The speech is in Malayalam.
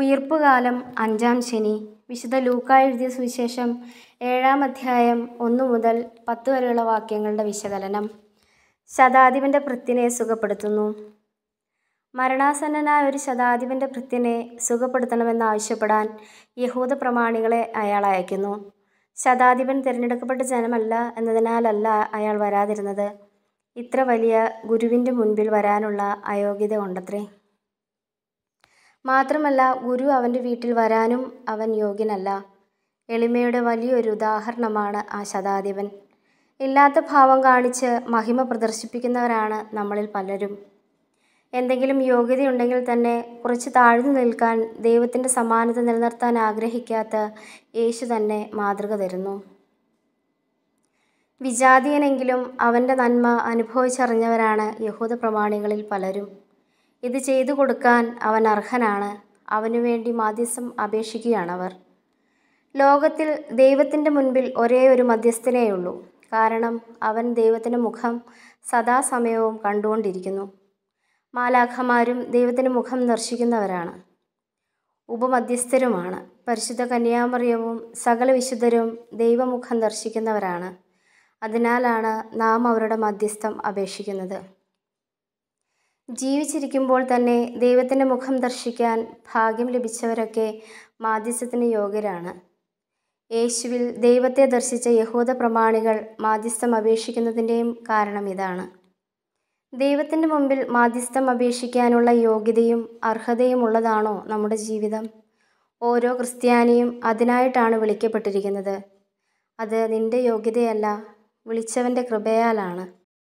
ഉയിർപ്പുകാലം അഞ്ചാം ശനി വിശുദ്ധ ലൂക്ക എഴുതിയ സുവിശേഷം ഏഴാം അധ്യായം ഒന്ന് മുതൽ പത്ത് വരെയുള്ള വാക്യങ്ങളുടെ വിശകലനം ശതാധിപൻ്റെ പ്രത്യനെ സുഖപ്പെടുത്തുന്നു മരണാസന്നനായ ഒരു ശതാധിപൻ്റെ പ്രത്യനെ സുഖപ്പെടുത്തണമെന്നാവശ്യപ്പെടാൻ യഹൂദ പ്രമാണികളെ അയാൾ അയക്കുന്നു ശതാധിപൻ തിരഞ്ഞെടുക്കപ്പെട്ട ജനമല്ല എന്നതിനാലല്ല അയാൾ വരാതിരുന്നത് ഇത്ര വലിയ ഗുരുവിൻ്റെ മുൻപിൽ വരാനുള്ള അയോഗ്യത കൊണ്ടത്രേ മാത്രമല്ല ഗുരു അവൻ്റെ വീട്ടിൽ വരാനും അവൻ യോഗ്യനല്ല എളിമയുടെ വലിയൊരു ഉദാഹരണമാണ് ആ ശതാധിപൻ ഇല്ലാത്ത ഭാവം കാണിച്ച് മഹിമ പ്രദർശിപ്പിക്കുന്നവരാണ് നമ്മളിൽ പലരും എന്തെങ്കിലും യോഗ്യതയുണ്ടെങ്കിൽ തന്നെ കുറച്ച് താഴ്ന്നു നിൽക്കാൻ ദൈവത്തിൻ്റെ സമാനത നിലനിർത്താൻ ആഗ്രഹിക്കാത്ത യേശു തന്നെ മാതൃക തരുന്നു വിജാതീയനെങ്കിലും അവൻ്റെ നന്മ അനുഭവിച്ചറിഞ്ഞവരാണ് യഹൂദ പ്രമാണികളിൽ പലരും ഇത് ചെയ്തു കൊടുക്കാൻ അവൻ അർഹനാണ് അവനു വേണ്ടി മാധ്യസ്ഥം അപേക്ഷിക്കുകയാണവർ ലോകത്തിൽ ദൈവത്തിൻ്റെ മുൻപിൽ ഒരേ ഒരു മധ്യസ്ഥനേയുള്ളൂ കാരണം അവൻ ദൈവത്തിൻ്റെ മുഖം സദാസമയവും കണ്ടുകൊണ്ടിരിക്കുന്നു മാലാഖമാരും ദൈവത്തിൻ്റെ മുഖം ദർശിക്കുന്നവരാണ് ഉപമധ്യസ്ഥരുമാണ് പരിശുദ്ധ കന്യാമറിയവും സകല വിശുദ്ധരും ദൈവമുഖം ദർശിക്കുന്നവരാണ് അതിനാലാണ് നാം അവരുടെ മധ്യസ്ഥം അപേക്ഷിക്കുന്നത് ജീവിച്ചിരിക്കുമ്പോൾ തന്നെ ദൈവത്തിൻ്റെ മുഖം ദർശിക്കാൻ ഭാഗ്യം ലഭിച്ചവരൊക്കെ മാധ്യസ്ഥത്തിന് യോഗ്യരാണ് യേശുവിൽ ദൈവത്തെ ദർശിച്ച യഹൂദ പ്രമാണികൾ മാധ്യസ്ഥം അപേക്ഷിക്കുന്നതിൻ്റെയും കാരണം ഇതാണ് ദൈവത്തിൻ്റെ മുമ്പിൽ മാധ്യസ്ഥം അപേക്ഷിക്കാനുള്ള യോഗ്യതയും അർഹതയും ഉള്ളതാണോ നമ്മുടെ ജീവിതം ഓരോ ക്രിസ്ത്യാനിയും അതിനായിട്ടാണ് വിളിക്കപ്പെട്ടിരിക്കുന്നത് അത് നിൻ്റെ യോഗ്യതയല്ല വിളിച്ചവൻ്റെ കൃപയാലാണ്